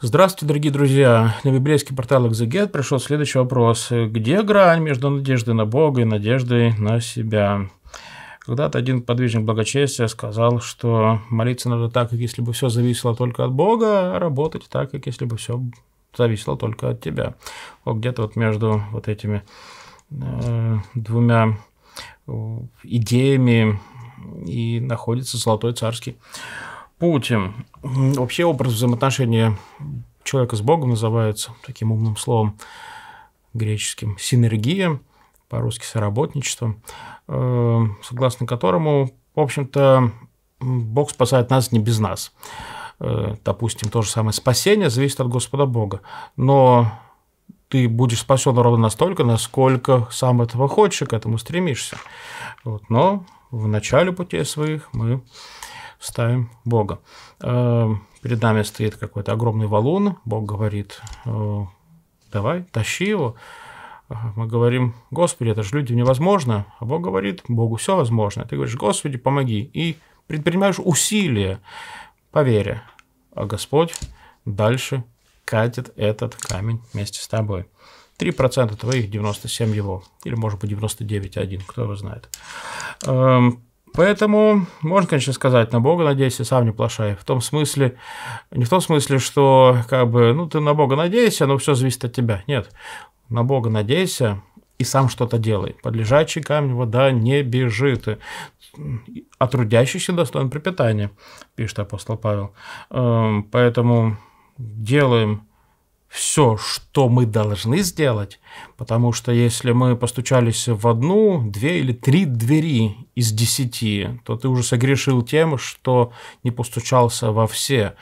Здравствуйте, дорогие друзья! На библейский портал Exeget пришел следующий вопрос. Где грань между надеждой на Бога и надеждой на себя? Когда-то один подвижник благочестия сказал, что молиться надо так, как если бы все зависело только от Бога, а работать так, как если бы все зависело только от тебя. Вот где-то вот между вот этими э, двумя э, идеями и находится Золотой Царский Путин. Вообще образ взаимоотношения человека с Богом называется таким умным словом греческим синергия, по-русски соработничество, э, согласно которому, в общем-то, Бог спасает нас не без нас. Э, допустим, то же самое спасение зависит от Господа Бога. Но ты будешь спасен ровно настолько, насколько сам этого хочешь и к этому стремишься. Вот. Но в начале путей своих мы ставим Бога. Э, перед нами стоит какой-то огромный валун. Бог говорит, э, давай, тащи его. Э, мы говорим, Господи, это же людям невозможно. А Бог говорит, Богу все возможно. Ты говоришь, Господи, помоги. И предпринимаешь усилия по вере. А Господь дальше катит этот камень вместе с тобой. 3% твоих, 97 его. Или, может быть, 99,1, кто его знает. Эм, Поэтому можно, конечно, сказать на Бога надейся, сам не плашай. В том смысле, не в том смысле, что как бы, ну ты на Бога надейся, но все зависит от тебя. Нет, на Бога надейся и сам что-то делай. Под лежачий камень вода не бежит. А трудящийся достоин припитания, пишет апостол Павел. Эм, поэтому делаем все, что мы должны сделать, потому что если мы постучались в одну, две или три двери из десяти, то ты уже согрешил тем, что не постучался во все.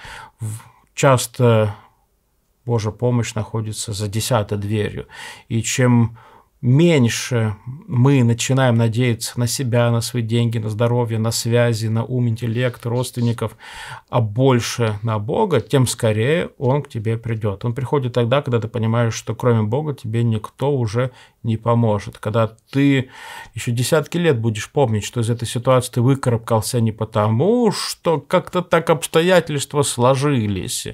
Часто Божья помощь находится за десятой дверью, и чем меньше мы начинаем надеяться на себя, на свои деньги, на здоровье, на связи, на ум, интеллект, родственников, а больше на Бога, тем скорее Он к тебе придет. Он приходит тогда, когда ты понимаешь, что кроме Бога тебе никто уже не поможет. Когда ты еще десятки лет будешь помнить, что из этой ситуации ты выкарабкался не потому, что как-то так обстоятельства сложились,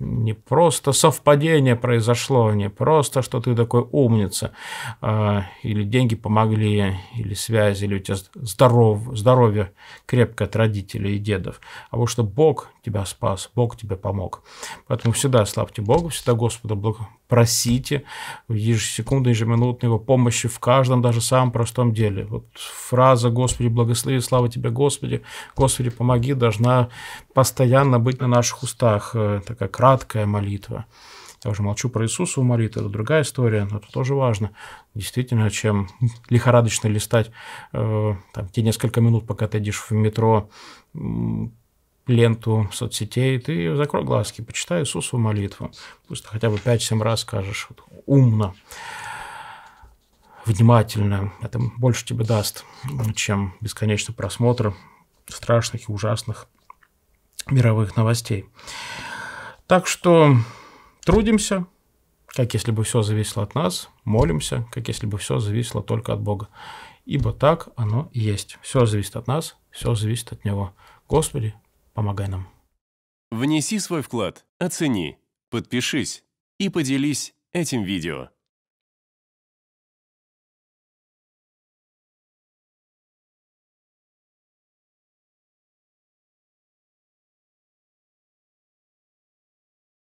не просто совпадение произошло, не просто, что ты такой умница, а, или деньги помогли, или связи, или у тебя здоров, здоровье крепкое от родителей и дедов, а вот что Бог тебя спас, Бог тебе помог. Поэтому всегда славьте Бога, всегда Господа благо просите в ежесекунду, ежеминутно Его помощи в каждом, даже самом простом деле. Вот фраза «Господи, благослови, слава Тебе, Господи, Господи, помоги» должна постоянно быть на наших устах, э, такая красная краткая молитва. Я уже молчу про Иисусову молитву, это другая история, но это тоже важно. Действительно, чем лихорадочно листать э, там, те несколько минут, пока ты идешь в метро, ленту соцсетей, ты закрой глазки, почитай Иисусову молитву. Пусть хотя бы 5-7 раз скажешь вот, умно, внимательно. Это больше тебе даст, чем бесконечный просмотр страшных и ужасных мировых новостей. Так что трудимся, как если бы все зависело от нас, молимся, как если бы все зависело только от Бога. Ибо так оно и есть. Все зависит от нас, все зависит от Него. Господи, помогай нам. Внеси свой вклад, оцени, подпишись и поделись этим видео.